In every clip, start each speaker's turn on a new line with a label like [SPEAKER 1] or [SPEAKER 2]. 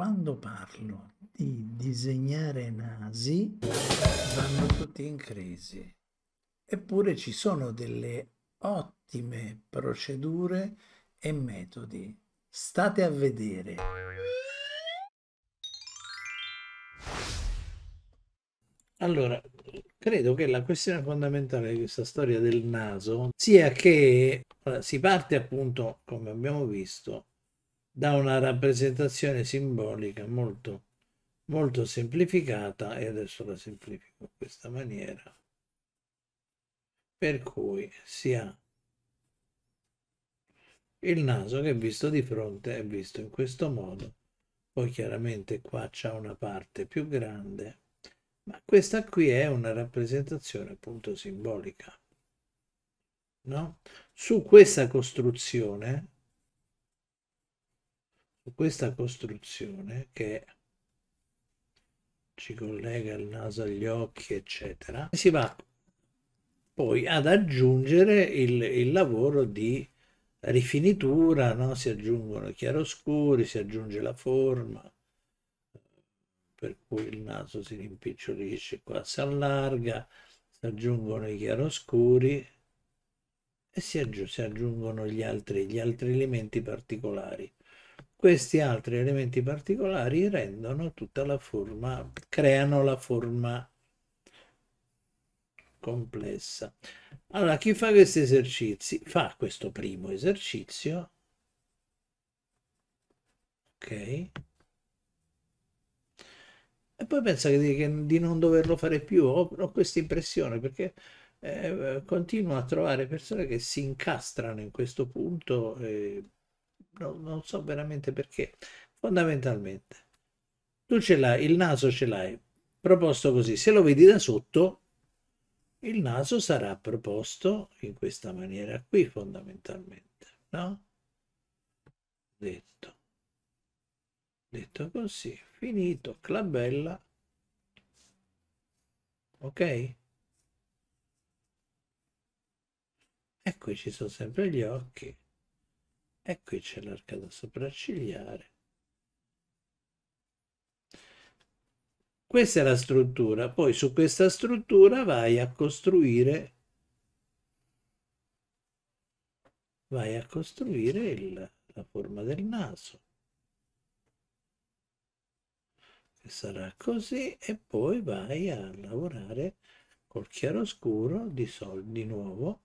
[SPEAKER 1] quando parlo di disegnare nasi vanno tutti in crisi. Eppure ci sono delle ottime procedure e metodi. State a vedere. Allora, credo che la questione fondamentale di questa storia del naso sia che si parte appunto, come abbiamo visto, da una rappresentazione simbolica molto, molto semplificata e adesso la semplifico in questa maniera per cui si ha il naso che visto di fronte è visto in questo modo poi chiaramente qua c'è una parte più grande ma questa qui è una rappresentazione appunto simbolica no? su questa costruzione questa costruzione che ci collega il naso agli occhi eccetera si va poi ad aggiungere il, il lavoro di rifinitura no? si aggiungono chiaroscuri si aggiunge la forma per cui il naso si rimpicciolisce qua si allarga si aggiungono i chiaroscuri e si, aggiungono gli altri, gli altri elementi particolari questi altri elementi particolari rendono tutta la forma, creano la forma complessa. Allora, chi fa questi esercizi? Fa questo primo esercizio. Ok. E poi pensa di, di non doverlo fare più. Ho, ho questa impressione perché eh, continuo a trovare persone che si incastrano in questo punto. E no, non so veramente perché. Fondamentalmente, tu ce l'hai, il naso ce l'hai proposto così. Se lo vedi da sotto, il naso sarà proposto in questa maniera qui, fondamentalmente, no? Detto. Detto così, finito, clabella. Ok? Eccoci, ci sono sempre gli occhi e qui c'è l'arcata sopraccigliare questa è la struttura poi su questa struttura vai a costruire vai a costruire il, la forma del naso che sarà così e poi vai a lavorare col chiaroscuro di, sol, di nuovo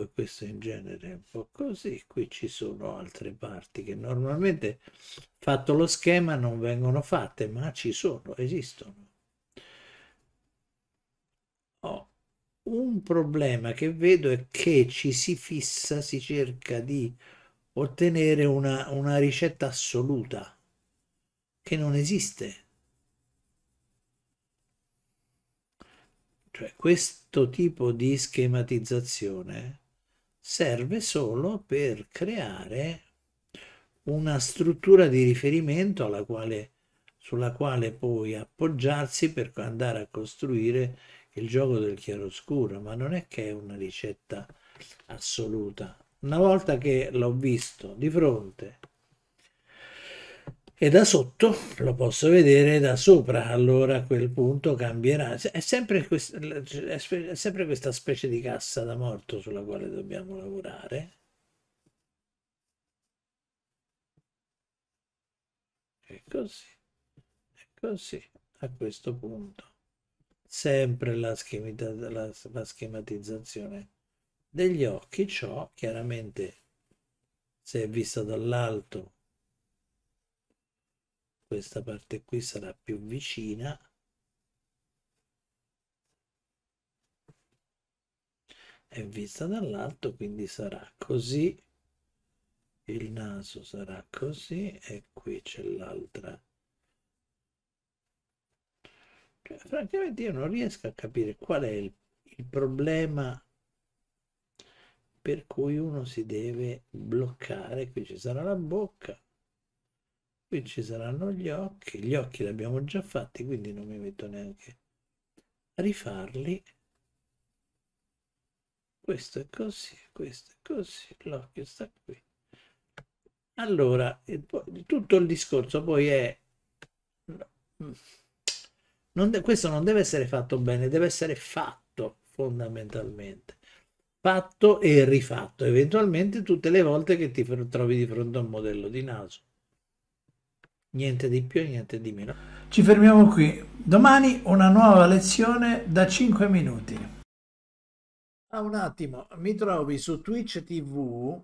[SPEAKER 1] e questo in genere è un po' così qui ci sono altre parti che normalmente fatto lo schema non vengono fatte ma ci sono esistono oh, un problema che vedo è che ci si fissa si cerca di ottenere una, una ricetta assoluta che non esiste cioè questo tipo di schematizzazione serve solo per creare una struttura di riferimento quale, sulla quale poi appoggiarsi per andare a costruire il gioco del chiaroscuro, ma non è che è una ricetta assoluta. Una volta che l'ho visto di fronte e da sotto lo posso vedere da sopra, allora a quel punto cambierà. È sempre, questa, è sempre questa specie di cassa da morto sulla quale dobbiamo lavorare. E così, e così, a questo punto. Sempre la, schemita, la, la schematizzazione degli occhi, ciò chiaramente se è visto dall'alto questa parte qui sarà più vicina è vista dall'alto quindi sarà così il naso sarà così e qui c'è l'altra cioè, francamente io non riesco a capire qual è il, il problema per cui uno si deve bloccare qui ci sarà la bocca qui ci saranno gli occhi gli occhi li abbiamo già fatti quindi non mi metto neanche a rifarli questo è così questo è così l'occhio sta qui allora tutto il discorso poi è non questo non deve essere fatto bene deve essere fatto fondamentalmente fatto e rifatto eventualmente tutte le volte che ti trovi di fronte a un modello di naso niente di più e niente di meno. Ci fermiamo qui. Domani una nuova lezione da 5 minuti. Ah, un attimo, mi trovi su Twitch TV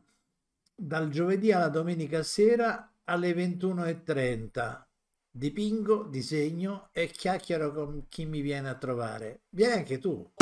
[SPEAKER 1] dal giovedì alla domenica sera alle 21.30. Dipingo, disegno e chiacchiero con chi mi viene a trovare. Vieni anche tu.